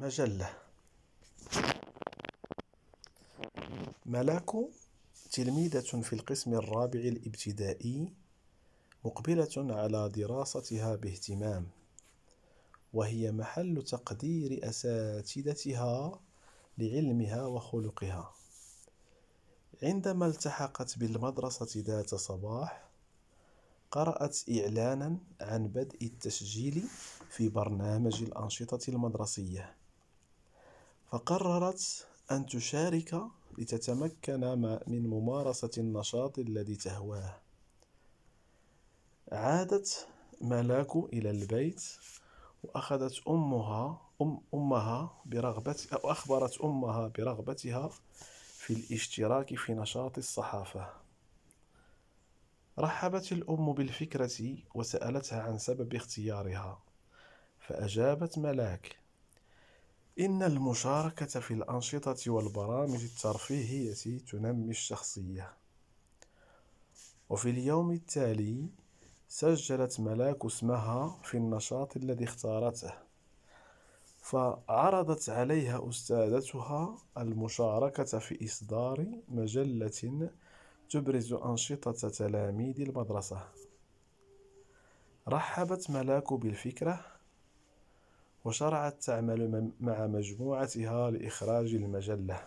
مجلة ملاكو تلميذة في القسم الرابع الابتدائي مقبلة على دراستها باهتمام وهي محل تقدير أساتذتها لعلمها وخلقها عندما التحقت بالمدرسة ذات صباح قرأت إعلانا عن بدء التسجيل في برنامج الأنشطة المدرسية فقررت أن تشارك لتتمكن من ممارسة النشاط الذي تهواه عادت ملاك إلى البيت وأخذت أمها أم أمها برغبة أو أخبرت أمها برغبتها في الاشتراك في نشاط الصحافة رحبت الأم بالفكرة وسألتها عن سبب اختيارها فأجابت ملاك إن المشاركة في الأنشطة والبرامج الترفيهية تنمي الشخصية وفي اليوم التالي سجلت ملاك اسمها في النشاط الذي اختارته فعرضت عليها أستاذتها المشاركة في إصدار مجلة تبرز أنشطة تلاميذ المدرسة رحبت ملاك بالفكرة وشرعت تعمل مع مجموعتها لإخراج المجلة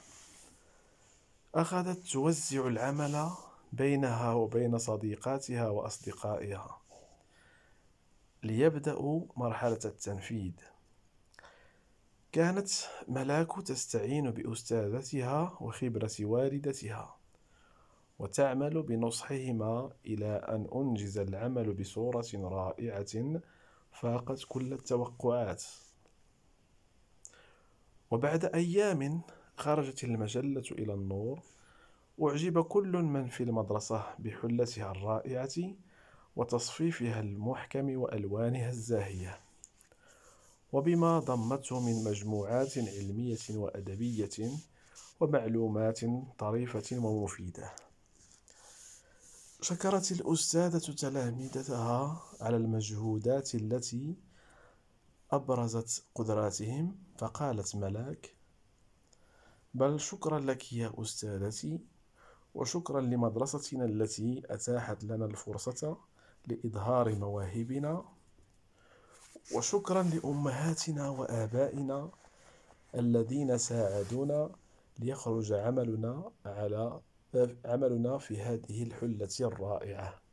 أخذت توزع العمل بينها وبين صديقاتها وأصدقائها ليبدأوا مرحلة التنفيذ كانت ملاك تستعين بأستاذتها وخبرة والدتها وتعمل بنصحهما إلى أن أنجز العمل بصورة رائعة فاقت كل التوقعات وبعد أيام خرجت المجلة إلى النور أعجب كل من في المدرسة بحلتها الرائعة وتصفيفها المحكم وألوانها الزاهية وبما ضمته من مجموعات علمية وأدبية ومعلومات طريفة ومفيدة شكرت الأستاذة تلامذتها على المجهودات التي أبرزت قدراتهم فقالت ملاك بل شكرا لك يا أستاذتي وشكرا لمدرستنا التي أتاحت لنا الفرصة لإظهار مواهبنا وشكرا لأمهاتنا وآبائنا الذين ساعدونا ليخرج عملنا على عملنا في هذه الحلة الرائعة